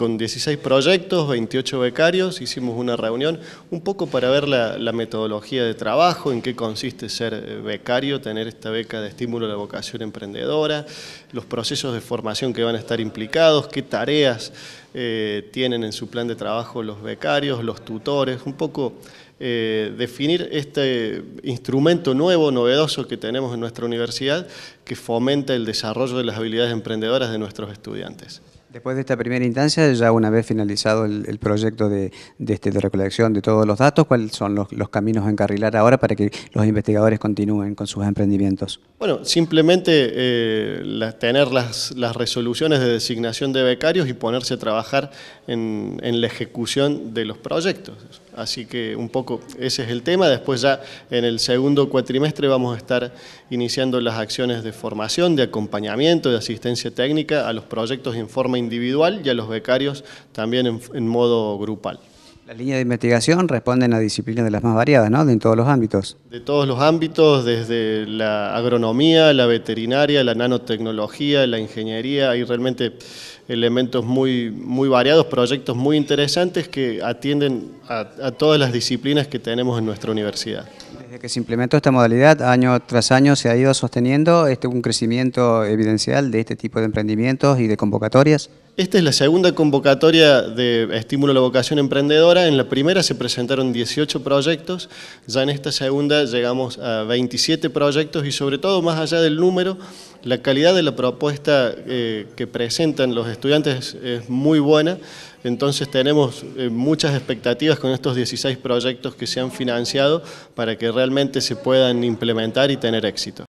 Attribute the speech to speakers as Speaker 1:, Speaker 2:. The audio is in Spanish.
Speaker 1: con 16 proyectos, 28 becarios, hicimos una reunión un poco para ver la, metodología de trabajo, en qué consiste ser eh, becario, tener esta beca de estímulo a la vocación emprendedora, los procesos de formación que van a estar implicados, qué tareas eh, tienen en su plan de trabajo los becarios, los tutores, un poco eh, definir este instrumento nuevo, novedoso que tenemos en nuestra universidad que fomenta el desarrollo de las habilidades emprendedoras de nuestros estudiantes.
Speaker 2: Después de esta primera instancia, ya una vez finalizado el, proyecto este, de, recolección de todos los datos, ¿cuáles son los, caminos a encarrilar ahora para que los investigadores continúen con sus emprendimientos?
Speaker 1: Bueno, simplemente eh, tener las, resoluciones de designación de becarios y ponerse a trabajar en, en la ejecución de los proyectos. Así que un poco ese es el tema. Después ya en el segundo cuatrimestre vamos a estar iniciando las acciones de formación, de acompañamiento, de asistencia técnica a los proyectos de forma individual y a los becarios también en, modo grupal.
Speaker 2: Las líneas de investigación responden a disciplinas de las más variadas, ¿no? De todos los ámbitos.
Speaker 1: De todos los ámbitos, desde la agronomía, la veterinaria, la nanotecnología, la ingeniería, hay realmente elementos muy, muy variados, proyectos muy interesantes que atienden a, todas las disciplinas que tenemos en
Speaker 2: nuestra universidad. Desde que se implementó esta modalidad, año tras año se ha ido sosteniendo este, un crecimiento evidencial de este tipo de emprendimientos y de convocatorias. Esta es la segunda
Speaker 1: convocatoria de Estímulo a la Vocación Emprendedora. En la primera se presentaron 18 proyectos, ya en esta segunda llegamos a 27 proyectos y sobre todo, más allá del número, la calidad de la propuesta eh, que presentan los estudiantes es, muy buena, entonces tenemos eh, muchas expectativas con estos 16 proyectos que se han financiado para que realmente se puedan implementar y tener éxito.